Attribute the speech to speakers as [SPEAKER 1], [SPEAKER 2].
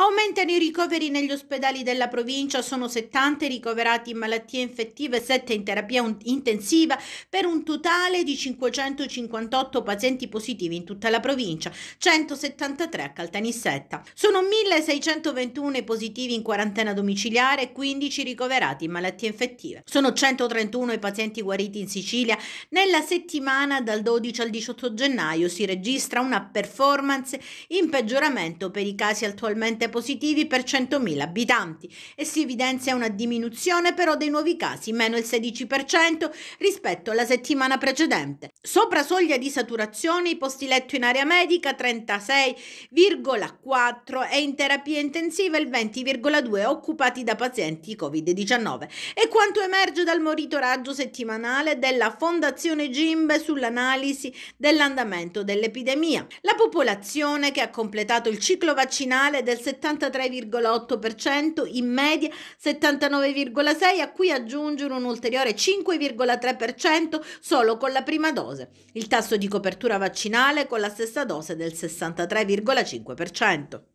[SPEAKER 1] Aumentano i ricoveri negli ospedali della provincia, sono 70 ricoverati in malattie infettive 7 in terapia intensiva per un totale di 558 pazienti positivi in tutta la provincia, 173 a Caltanissetta. Sono 1621 positivi in quarantena domiciliare e 15 ricoverati in malattie infettive. Sono 131 i pazienti guariti in Sicilia. Nella settimana dal 12 al 18 gennaio si registra una performance in peggioramento per i casi attualmente positivi per 100.000 abitanti e si evidenzia una diminuzione però dei nuovi casi, meno il 16% rispetto alla settimana precedente. Sopra soglia di saturazione i posti letto in area medica 36,4 e in terapia intensiva il 20,2 occupati da pazienti Covid-19. E quanto emerge dal monitoraggio settimanale della Fondazione Gimbe sull'analisi dell'andamento dell'epidemia. La popolazione che ha completato il ciclo vaccinale del 70 73,8%, in media 79,6% a cui aggiungere un ulteriore 5,3% solo con la prima dose. Il tasso di copertura vaccinale con la stessa dose del 63,5%.